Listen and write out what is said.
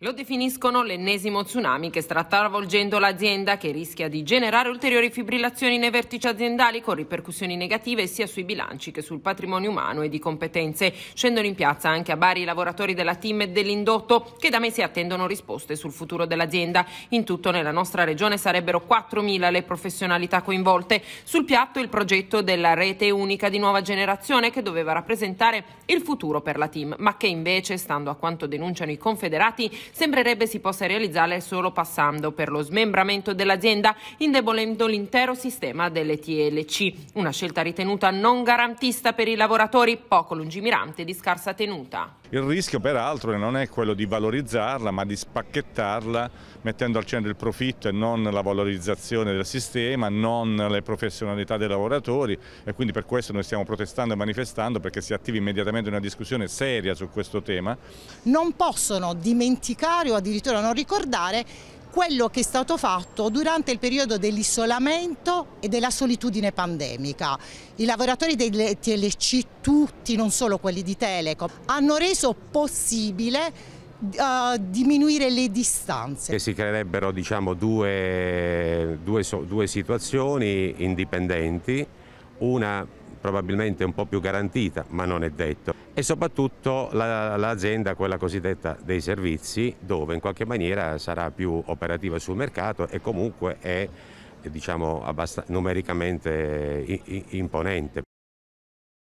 Lo definiscono l'ennesimo tsunami che sta travolgendo l'azienda che rischia di generare ulteriori fibrillazioni nei vertici aziendali con ripercussioni negative sia sui bilanci che sul patrimonio umano e di competenze. Scendono in piazza anche a Bari i lavoratori della team e dell'indotto che da mesi attendono risposte sul futuro dell'azienda. In tutto nella nostra regione sarebbero 4.000 le professionalità coinvolte. Sul piatto il progetto della rete unica di nuova generazione che doveva rappresentare il futuro per la team ma che invece, stando a quanto denunciano i confederati, sembrerebbe si possa realizzare solo passando per lo smembramento dell'azienda, indebolendo l'intero sistema delle TLC. Una scelta ritenuta non garantista per i lavoratori, poco lungimirante e di scarsa tenuta. Il rischio peraltro non è quello di valorizzarla ma di spacchettarla mettendo al centro il profitto e non la valorizzazione del sistema, non le professionalità dei lavoratori e quindi per questo noi stiamo protestando e manifestando perché si attivi immediatamente una discussione seria su questo tema. Non possono dimenticare dimenticare o addirittura non ricordare quello che è stato fatto durante il periodo dell'isolamento e della solitudine pandemica. I lavoratori delle TLC, tutti, non solo quelli di Telecom, hanno reso possibile Uh, diminuire le distanze. Che si creerebbero diciamo, due, due, due situazioni indipendenti una probabilmente un po' più garantita, ma non è detto. E soprattutto l'azienda, la, quella cosiddetta dei servizi, dove in qualche maniera sarà più operativa sul mercato e comunque è diciamo, numericamente eh, imponente.